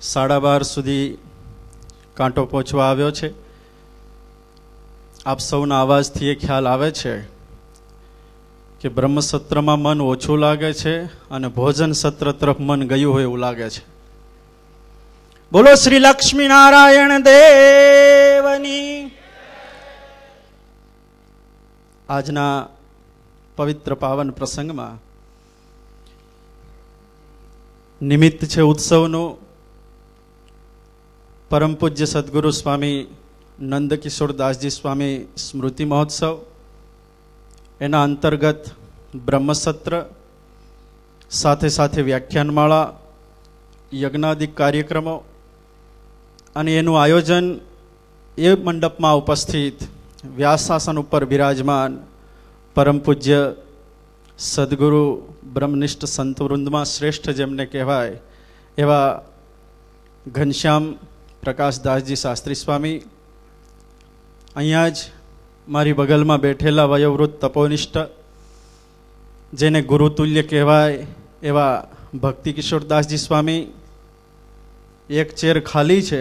સાડા બાર સુધી કાંટો પહોંચવા આવ્યો છે આપ સૌના અવાજથી એ ખ્યાલ આવે છે કે બ્રહ્મસત્રમાં મન ઓછું લાગે છે અને ભોજન સત્ર તરફ મન ગયું હોય એવું લાગે છે બોલો શ્રી લક્ષ્મીનારાયણ દેવની આજના પવિત્ર પાવન પ્રસંગમાં નિમિત્ત છે ઉત્સવનું પરમ પૂજ્ય સદગુરુ સ્વામી નંદકિશોરદાસજી સ્વામી સ્મૃતિ મહોત્સવ એના અંતર્ગત બ્રહ્મસત્ર સાથે સાથે વ્યાખ્યાનમાળા યજ્ઞાદિક કાર્યક્રમો અને એનું આયોજન એ મંડપમાં ઉપસ્થિત વ્યાસાસન ઉપર બિરાજમાન પરમ પૂજ્ય સદગુરુ બ્રહ્મનિષ્ઠ સંતવૃંદમાં શ્રેષ્ઠ જેમને કહેવાય એવા ઘનશ્યામ પ્રકાશદાસજી શાસ્ત્રી સ્વામી અહીંયા જ મારી બગલમાં બેઠેલા વયોવૃદ્ધ તપોનિષ્ઠ જેને ગુરુતુલ્ય કહેવાય એવા ભક્તિ કિશોરદાસજી સ્વામી એક ચેર ખાલી છે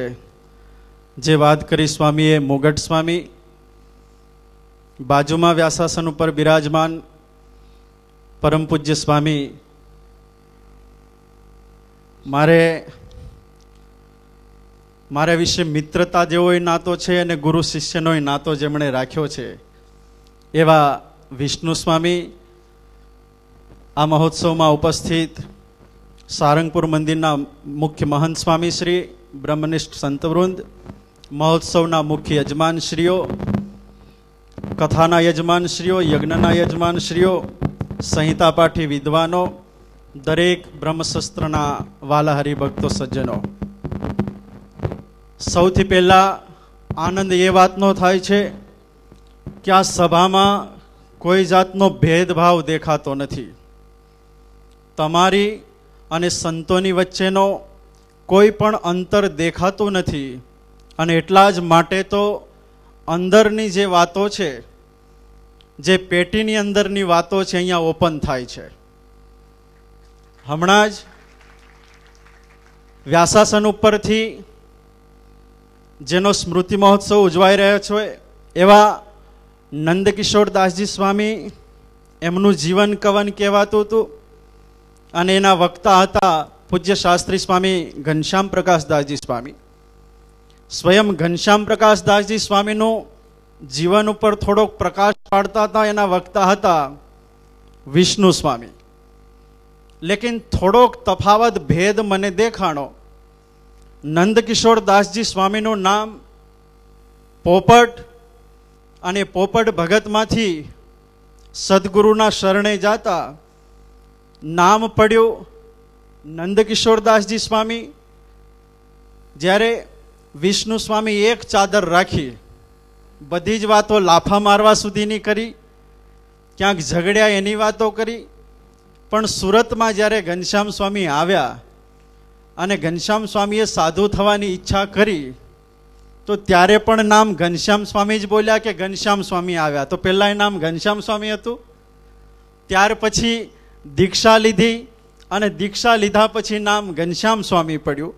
જે વાત કરી સ્વામીએ મોગટ સ્વામી બાજુમાં વ્યાસાસન ઉપર બિરાજમાન પરમ પૂજ્ય સ્વામી મારે મારા વિશે મિત્રતા જેવોય નાતો છે અને ગુરુ શિષ્યનોય નાતો જેમણે રાખ્યો છે એવા વિષ્ણુ સ્વામી આ મહોત્સવમાં ઉપસ્થિત સારંગપુર મંદિરના મુખ્ય મહંત સ્વામી શ્રી બ્રહ્મનિષ્ઠ સંતવૃંદ મહોત્સવના મુખ્ય યજમાનશ્રીઓ કથાના યજમાનશ્રીઓ યજ્ઞના યજમાનશ્રીઓ સંહિતા પાઠી વિદ્વાનો દરેક બ્રહ્મશસ્ત્રના વાલા હરિભક્તો સજ્જનો સૌથી પહેલાં આનંદ એ વાતનો થાય છે કે આ સભામાં કોઈ જાતનો ભેદભાવ દેખાતો નથી તમારી અને સંતોની વચ્ચેનો કોઈ પણ અંતર દેખાતું નથી અને એટલા જ માટે તો અંદરની જે વાતો છે જે પેટીની અંદરની વાતો છે અહીંયા ઓપન થાય છે હમણાં જ વ્યાસાસન ઉપરથી જેનો સ્મૃતિ મહોત્સવ ઉજવાઈ રહ્યો છે એવા નંદકિશોર દાસજી સ્વામી એમનું જીવન કવન કહેવાતું હતું અને એના વક્તા હતા પૂજ્ય શાસ્ત્રી સ્વામી ઘનશ્યામ પ્રકાશ દાસજી સ્વામી સ્વયં ઘનશ્યામ પ્રકાશ દાસજી સ્વામીનું જીવન ઉપર થોડોક પ્રકાશ પાડતા હતા એના વક્તા હતા વિષ્ણુ સ્વામી લેકિન થોડોક તફાવત ભેદ મને દેખાણો નંદકિશોર દાસજી સ્વામીનું નામ પોપટ અને પોપટ ભગતમાંથી સદગુરુના શરણે જાતા નામ પડ્યું નંદકિશોર દાસજી સ્વામી જ્યારે વિષ્ણુ સ્વામી એક ચાદર રાખી બધી જ વાતો લાફા મારવા સુધીની કરી ક્યાંક ઝઘડ્યા એની વાતો કરી પણ સુરતમાં જ્યારે ઘનશ્યામ સ્વામી આવ્યા અને ઘનશ્યામ સ્વામીએ સાધુ થવાની ઈચ્છા કરી તો ત્યારે પણ નામ ઘનશ્યામ સ્વામી જ બોલ્યા કે ઘનશ્યામ સ્વામી આવ્યા તો પહેલાં એ નામ ઘનશ્યામ સ્વામી હતું ત્યાર પછી દીક્ષા લીધી અને દીક્ષા લીધા પછી નામ ઘનશ્યામ સ્વામી પડ્યું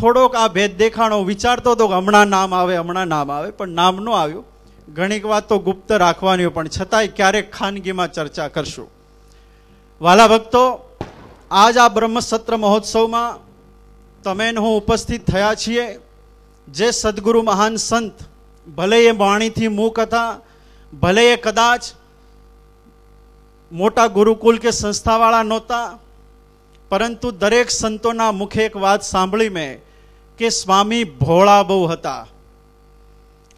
થોડોક આ ભેદ દેખાણો વિચારતો હતો કે હમણાં નામ આવે હમણાં નામ આવે પણ નામ ન આવ્યું ઘણીક વાત તો ગુપ્ત રાખવાની પણ છતાંય ક્યારેક ખાનગીમાં ચર્ચા કરશું વાલા ભક્તો આજ આ બ્રહ્મસત્ર મહોત્સવમાં તમે હું ઉપસ્થિત થયા છીએ જે સદગુરુ મહાન સંત ભલે એ વાણીથી મૂક હતા ભલે એ કદાચ મોટા ગુરુકુલ કે સંસ્થાવાળા નહોતા પરંતુ દરેક સંતોના મુખે એક વાત સાંભળી મેં કે સ્વામી ભોળા બહુ હતા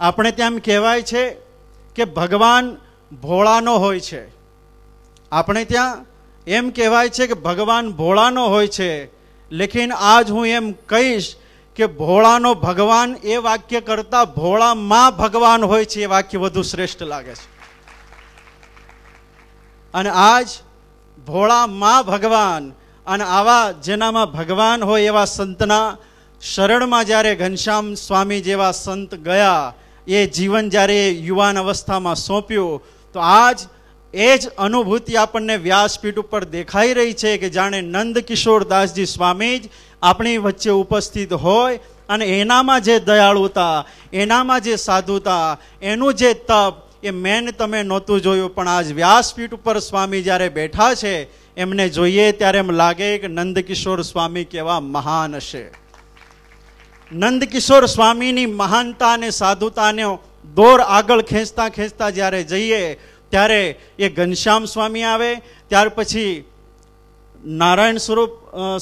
આપણે ત્યાં કહેવાય છે કે ભગવાન ભોળાનો હોય છે આપણે ત્યાં એમ કહેવાય છે કે ભગવાન ભોળાનો હોય છે લેકિન આજ હું એમ કહીશ કે ભોળાનો ભગવાન એ વાક્ય કરતા ભોળામાં ભગવાન હોય છે એ વાક્ય વધુ શ્રેષ્ઠ લાગે છે અને આજ ભોળામાં ભગવાન અને આવા જેનામાં ભગવાન હોય એવા સંતના શરણમાં જ્યારે ઘનશ્યામ સ્વામી જેવા સંત ગયા એ જીવન જ્યારે યુવાન અવસ્થામાં સોંપ્યું તો આજ એ જ અનુભૂતિ આપણને વ્યાસપીઠ ઉપર દેખાઈ રહી છે કે જાણે નંદ કિશોર દાસજી સ્વામી જ આપણી વચ્ચે ઉપસ્થિત હોય અને એનામાં જે દયાળુતા એનામાં જે સાધુતા એનું જે તપ એ મેન તમે નહોતું જોયું પણ આજ વ્યાસપીઠ ઉપર સ્વામી જ્યારે બેઠા છે એમને જોઈએ ત્યારે એમ લાગે કે નંદકિશોર સ્વામી કેવા મહાન હશે નંદકિશોર સ્વામીની મહાનતા અને સાધુતાને દોર આગળ ખેંચતા ખેંચતા જ્યારે જઈએ ત્યારે એ ઘનશ્યામ સ્વામી આવે ત્યાર પછી નારાયણ સ્વરૂપ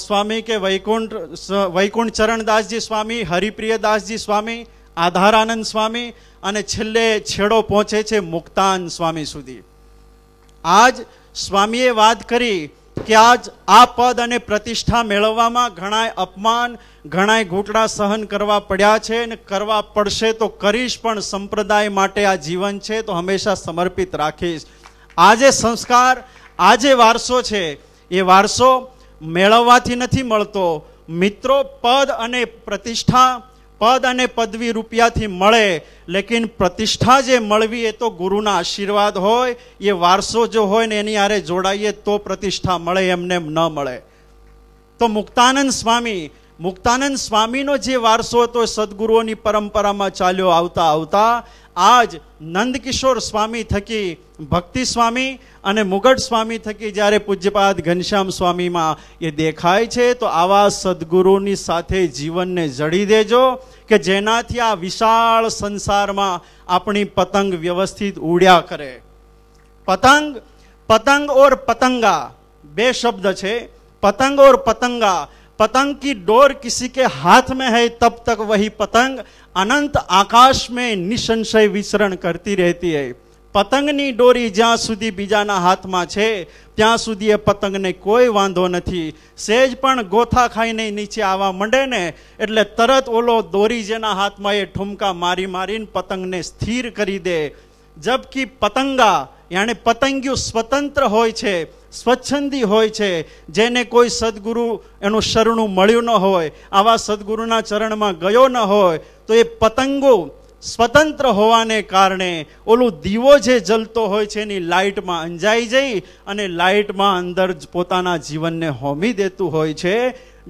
સ્વામી કે વૈકુંઠ વૈકુંઠ ચરણદાસજી સ્વામી હરિપ્રિયદાસજી સ્વામી આધારાનંદ સ્વામી અને છેલ્લે છેડો પહોંચે છે મુક્તાન સ્વામી સુધી આજ સ્વામીએ વાત કરી કે આજ આ પદ અને પ્રતિષ્ઠા મેળવવામાં ઘણાય અપમાન ઘણાય ઘૂંટડા સહન કરવા પડ્યા છે અને કરવા પડશે તો કરીશ પણ સંપ્રદાય માટે આ જીવન છે તો હંમેશા સમર્પિત રાખીશ આજે સંસ્કાર આજે વારસો છે એ વારસો મેળવવાથી નથી મળતો મિત્રો પદ અને પ્રતિષ્ઠા પદ અને પદવી રૂપિયાથી મળે લેકિન પ્રતિષ્ઠા જે મળવી એ તો ગુરુના આશીર્વાદ હોય એ વારસો જો હોય ને એની આરે જોડાઈએ તો પ્રતિષ્ઠા મળે એમને ન મળે તો મુક્તાનંદ સ્વામી મુક્તાનંદ સ્વામીનો જે વારસો હતો સદગુરુઓની પરંપરામાં ચાલ્યો આવતા આવતા આજ નંદકિશોર સ્વામી થકી ભક્તિ સ્વામી અને મુગટ સ્વામી થકી જ્યારે પૂજ્યપાદ ઘનશ્યામ સ્વામીમાં એ દેખાય છે તો આવા સદગુરુની સાથે જીવનને જડી દેજો કે જેનાથી આ વિશાળ સંસારમાં આપણી પતંગ વ્યવસ્થિત ઉડ્યા કરે પતંગ પતંગ ઓર પતંગા બે શબ્દ છે પતંગ ઓર પતંગા પતંગ કી ડોર કિસી કે હાથમાં હૈ તબ તક વહી પતંગ અનંત अनंत आकाश में निसंशय विचरण करती रहती પતંગની ડોરી જ્યાં સુધી બીજાના હાથમાં છે ત્યાં સુધી એ પતંગને કોઈ વાંધો નથી સેજ પણ ગોથા ખાઈને નીચે આવવા માંડે ને એટલે તરત ઓલો દોરી જેના હાથમાં એ ઠુમકા મારી મારીને પતંગને સ્થિર કરી દે જબકી પતંગા યાણે પતંગિયું સ્વતંત્ર હોય છે સ્વચ્છંદી હોય છે જેને કોઈ સદગુરુ એનું શરણું મળ્યું ન હોય આવા સદગુરુના ચરણમાં ગયો ન હોય તો એ પતંગો સ્વતંત્ર હોવાને કારણે ઓલું દીવો જે જલતો હોય છે એની લાઇટમાં અંજાઈ જઈ અને લાઇટમાં અંદર પોતાના જીવનને હોમી દેતું હોય છે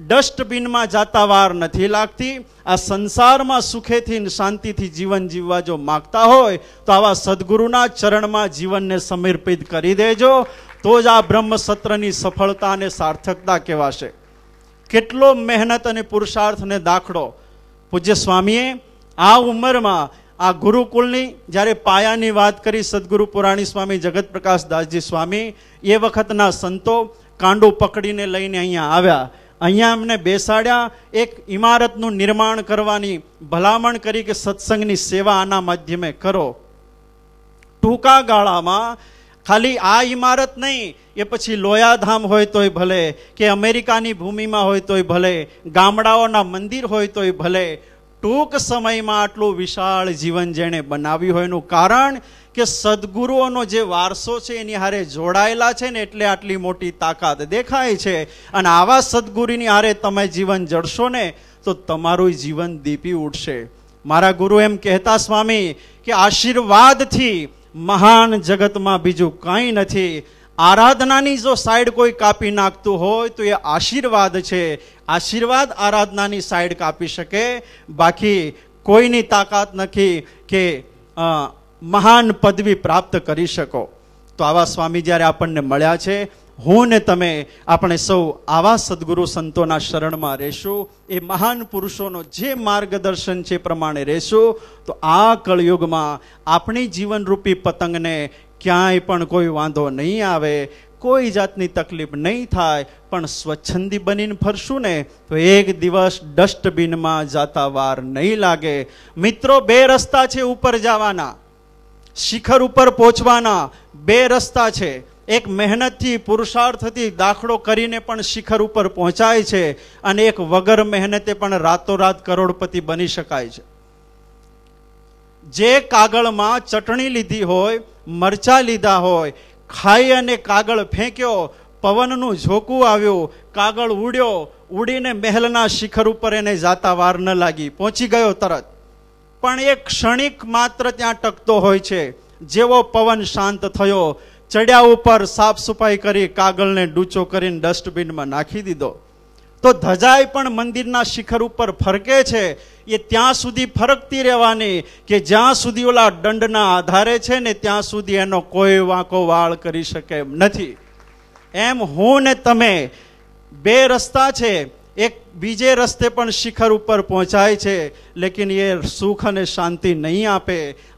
ડસ્ટબિનમાં જાતા વાર નથી લાગતી આ સંસારમાં સુખેથી શાંતિથી જીવન જીવવા જો માગતા હોય તો આવા સદગુરુના ચરણમાં જીવનને સમર્પિત કરી દેજો તો જ આ બ્રહ્મસત્રની સફળતા અને સાર્થકતા કહેવાશે કેટલો મહેનત અને પુરુષાર્થને દાખલો પૂજ્ય સ્વામીએ આ ઉંમરમાં આ ગુરુકુળની જ્યારે પાયાની વાત કરી સદગુરુ પુરાણી સ્વામી જગત પ્રકાશ દાસજી સ્વામી એ વખતના સંતો કાંડો પકડીને લઈને અહીંયા આવ્યા અહીંયા અમને બેસાડ્યા એક ઇમારતનું નિર્માણ કરવાની ભલામણ કરી કે સત્સંગની સેવા આના માધ્યમે કરો ટૂંકા ગાળામાં ખાલી આ ઈમારત નહીં એ પછી લોયાધામ હોય તોય ભલે કે અમેરિકાની ભૂમિમાં હોય તોય ભલે ગામડાઓના મંદિર હોય તોય ભલે ટૂંક સમયમાં આટલું વિશાળ જીવન જેણે બનાવ્યું હોયનું કારણ કે સદગુરુઓનો જે વારસો છે એની હારે જોડાયેલા છે ને એટલે આટલી મોટી તાકાત દેખાય છે અને આવા સદગુરુની હારે તમે જીવન જડશો ને તો તમારું જીવન દીપી ઉઠશે મારા ગુરુ એમ કહેતા સ્વામી કે આશીર્વાદથી મહાન જગતમાં બીજું કંઈ નથી આરાધનાની જો સાઈડ કોઈ કાપી નાખતું હોય તો એ આશીર્વાદ છે આશીર્વાદ આરાધનાની સાઈડ કાપી શકે બાકી કોઈની તાકાત નથી કે મહાન પદવી પ્રાપ્ત કરી શકો તો આવા સ્વામી જ્યારે આપણને મળ્યા છે હું ને તમે આપણે સૌ આવા સદગુરુ સંતોના શરણમાં રહેશું એ મહાન પુરુષોનો જે માર્ગદર્શન છે પ્રમાણે રહેશું તો આ કળયુગમાં આપણી જીવનરૂપી પતંગને ક્યાંય પણ કોઈ વાંધો નહીં આવે કોઈ જાતની તકલીફ નહીં થાય પણ સ્વચ્છંદી બનીને ફરશું ને તો એક દિવસ ડસ્ટબિનમાં જાતા વાર નહીં લાગે મિત્રો બે રસ્તા છે ઉપર જવાના શિખર ઉપર પહોંચવાના બે રસ્તા છે એક મહેનતથી પુરુષાર્થથી દાખલો કરીને પણ શિખર ઉપર પહોંચાય છે અને એક વગર મહેનતે પણ રાતોરાત કરોડપતિ બની શકાય છે જે કાગળમાં ચટણી લીધી હોય મરચા લીધા હોય ખાઈ અને કાગળ ફેંક્યો પવનનું ઝોકું આવ્યું કાગળ ઉડ્યો ઉડીને મહેલના શિખર ઉપર એને જાતા વાર ન લાગી પહોંચી ગયો તરત પણ એ ક્ષણિક માત્ર ત્યાં ટકતો હોય છે જેવો પવન શાંત થયો ચડ્યા ઉપર સાફ સફાઈ કરી કાગળને ડૂચો કરીને ડસ્ટબિનમાં નાખી દીધો તો ધજાઈ પણ મંદિરના શિખર ઉપર ફરકે છે એ ત્યાં સુધી ફરકતી રહેવાની કે જ્યાં સુધી ઓલા દંડના આધારે છે ને ત્યાં સુધી એનો કોઈ વાંકો વાળ કરી શકે એમ નથી એમ હું ને તમે બે રસ્તા છે એક બીજે રસ્તે પણ શિખર ઉપર પહોંચાય છે લેકિન એ સુખ અને શાંતિ નહીં આપે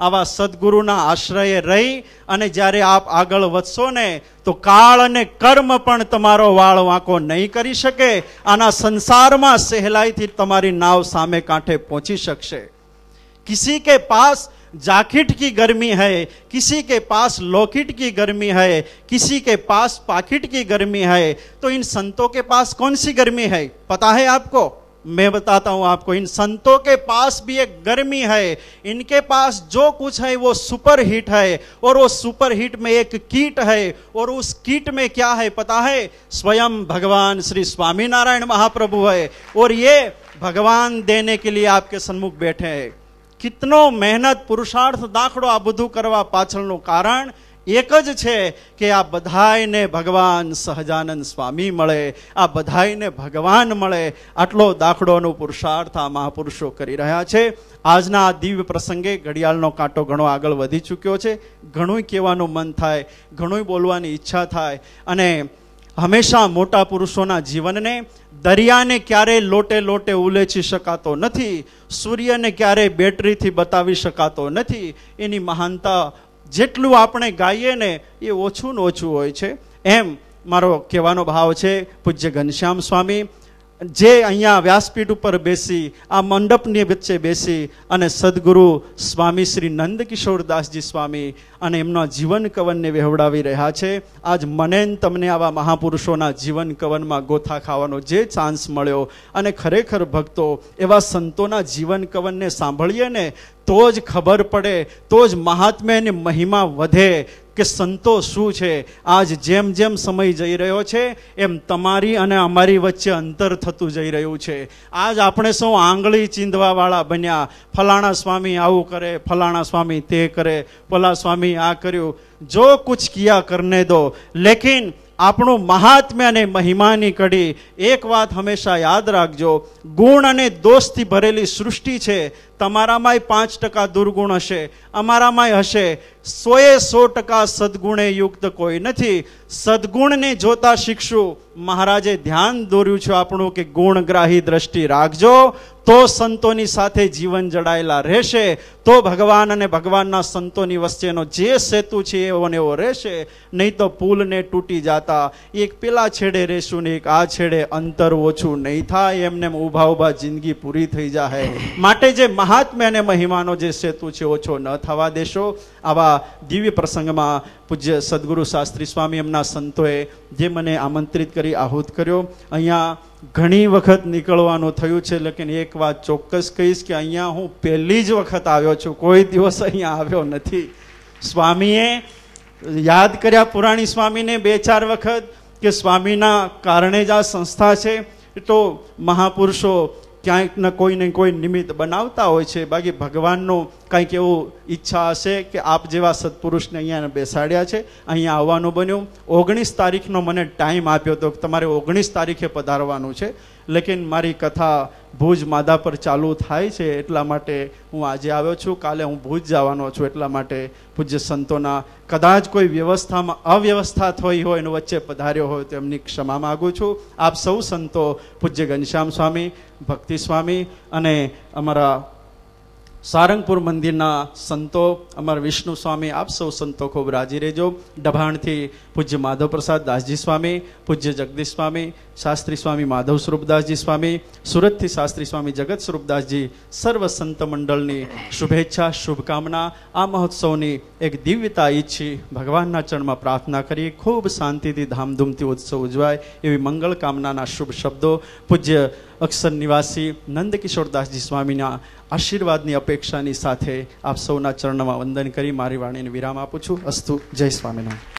આવા સદગુરુના આશ્રયે રહી અને જ્યારે આપ આગળ વધશો ને તો કાળ અને કર્મ પણ તમારો વાળ વાંકો નહીં કરી શકે આના સંસારમાં સહેલાઈથી તમારી નાવ સામે કાંઠે પહોંચી શકશે કિસી કે પાસ जाकिट की गर्मी है किसी के पास लॉकिट की गर्मी है किसी के पास पाकिट की गर्मी है तो इन संतों के पास कौन सी गर्मी है पता है आपको मैं बताता हूं आपको इन संतों के पास भी एक गर्मी है इनके पास जो कुछ है वो सुपर हीट है और वो सुपर हीट में एक कीट है और उस कीट में क्या है पता है स्वयं भगवान श्री स्वामीनारायण महाप्रभु है और ये भगवान देने के लिए आपके सन्मुख बैठे हैं કિતનો મહેનત પુરુષાર્થ દાખલો આ બધું કરવા પાછળનું કારણ એક જ છે કે આ બધાયને ભગવાન સહજાનંદ સ્વામી મળે આ બધાયને ભગવાન મળે આટલો દાખલોનો પુરુષાર્થ આ મહાપુરુષો કરી રહ્યા છે આજના આ દિવ્ય પ્રસંગે ઘડિયાળનો કાંટો ઘણો આગળ વધી ચૂક્યો છે ઘણું કહેવાનું મન થાય ઘણું બોલવાની ઈચ્છા થાય અને હંમેશા મોટા પુરુષોના જીવનને દરિયાને ક્યારેય લોટે લોટે ઉલેચી શકાતો નથી સૂર્યને ક્યારેય બેટરીથી બતાવી શકાતો નથી એની મહાનતા જેટલું આપણે ગાઈએ ને એ ઓછું ને ઓછું હોય છે એમ મારો કહેવાનો ભાવ છે પૂજ્ય ઘનશ્યામ સ્વામી જે અહીંયા વ્યાસપીઠ ઉપર બેસી આ મંડપની વચ્ચે બેસી અને સદગુરુ સ્વામી શ્રી નંદકિશોરદાસજી સ્વામી અને એમના જીવન કવનને વહેવડાવી રહ્યા છે આજ મને તમને આવા મહાપુરુષોના જીવન કવનમાં ગોથા ખાવાનો જે ચાન્સ મળ્યો અને ખરેખર ભક્તો એવા સંતોના જીવન કવનને સાંભળીએ ને તો જ ખબર પડે તો જ મહાત્મ્યની મહિમા વધે કે સંતોષ શું છે આજ જેમ જેમ સમય જઈ રહ્યો છે એમ તમારી અને અમારી વચ્ચે અંતર થતું જઈ રહ્યું છે આજ આપણે સૌ આંગળી ચીંધવાવાળા બન્યા ફલાણા સ્વામી આવું કરે ફલાણા સ્વામી તે કરે પલા સ્વામી આ કર્યું જો કુછ કિયા કરને દો લેકિન આપણું મહાત્મ્ય અને મહિમાની કડી એક વાત હંમેશા યાદ રાખજો ગુણ અને દોષથી ભરેલી સૃષ્ટિ છે તમારામાંય પાંચ ટકા દુર્ગુણ હશે અમારામાંય હશે સોએ સો ટકા સદગુણે યુક્ત કોઈ નથી સદગુણને જોતા શીખશું મહારાજે ધ્યાન દોર્યું છે આપણું કે ગુણગ્રાહી દ્રષ્ટિ રાખજો તો સંતોની સાથે જીવન જડાયેલા રહેશે તો ભગવાન અને ભગવાનના સંતોની વચ્ચેનો જે સેતુ છે એવો ને એવો રહેશે નહીં તો પુલને તૂટી જતા એક પેલા છેડે રહેશું ને એક આ છેડે અંતર ઓછું નહીં થાય એમને ઊભા ઊભા જિંદગી પૂરી થઈ જાય માટે જે મહા મહાત્મ્ય અને મહિમાનો જે સેતુ છે ઓછો ન થવા દેશો આવા દિવ્ય પ્રસંગમાં પૂજ્ય સદગુરુ શાસ્ત્રી સ્વામી એમના સંતોએ જે મને આમંત્રિત કરી આહુત કર્યો અહીંયા ઘણી વખત નીકળવાનું થયું છે લેકિન એક વાત ચોક્કસ કહીશ કે અહીંયા હું પહેલી જ વખત આવ્યો છું કોઈ દિવસ અહીંયા આવ્યો નથી સ્વામીએ યાદ કર્યા પુરાણી સ્વામીને બે ચાર વખત કે સ્વામીના કારણે જ આ સંસ્થા છે તો મહાપુરુષો ક્યાંક ને કોઈને કોઈ નિમિત્ત બનાવતા હોય છે બાકી ભગવાનનો કંઈક એવું ઈચ્છા હશે કે આપ જેવા સત્પુરુષને અહીંયા બેસાડ્યા છે અહીંયા આવવાનું બન્યું ઓગણીસ તારીખનો મને ટાઈમ આપ્યો હતો તમારે ઓગણીસ તારીખે પધારવાનું છે લેકિન મારી કથા ભુજ માદા પર ચાલુ થાય છે એટલા માટે હું આજે આવ્યો છું કાલે હું ભુજ જવાનો છું એટલા માટે પૂજ્ય સંતોના કદાચ કોઈ વ્યવસ્થામાં અવ્યવસ્થા થઈ હોય એનું વચ્ચે પધાર્યો હોય તો એમની ક્ષમા માગું છું આપ સૌ સંતો પૂજ્ય ઘનશ્યામ સ્વામી ભક્તિ સ્વામી અને અમારા સારંગપુર મંદિરના સંતો અમારા વિષ્ણુ સ્વામી આપ સૌ સંતો ખૂબ રાજી રહેજો ડભાણથી પૂજ્ય માધવપ્રસાદ દાસજી સ્વામી પૂજ્ય જગદીશ સ્વામી શાસ્ત્રી સ્વામી માધવ સ્વરૂપદાસજી સ્વામી સુરતથી શાસ્ત્રી સ્વામી જગત સ્વરૂપદાસજી સર્વ સંત મંડળની શુભેચ્છા શુભકામના આ મહોત્સવની એક દિવ્યતા ઈચ્છી ભગવાનના ચરણમાં પ્રાર્થના કરીએ ખૂબ શાંતિથી ધામધૂમથી ઉત્સવ ઉજવાય એવી મંગળ કામનાના શુભ શબ્દો પૂજ્ય અક્ષર નિવાસી નંદકિશોરદાસજી સ્વામીના આશીર્વાદની અપેક્ષાની સાથે આપ સૌના ચરણમાં વંદન કરી મારી વાણીને વિરામ આપું છું અસ્તુ જય સ્વામિનારાયણ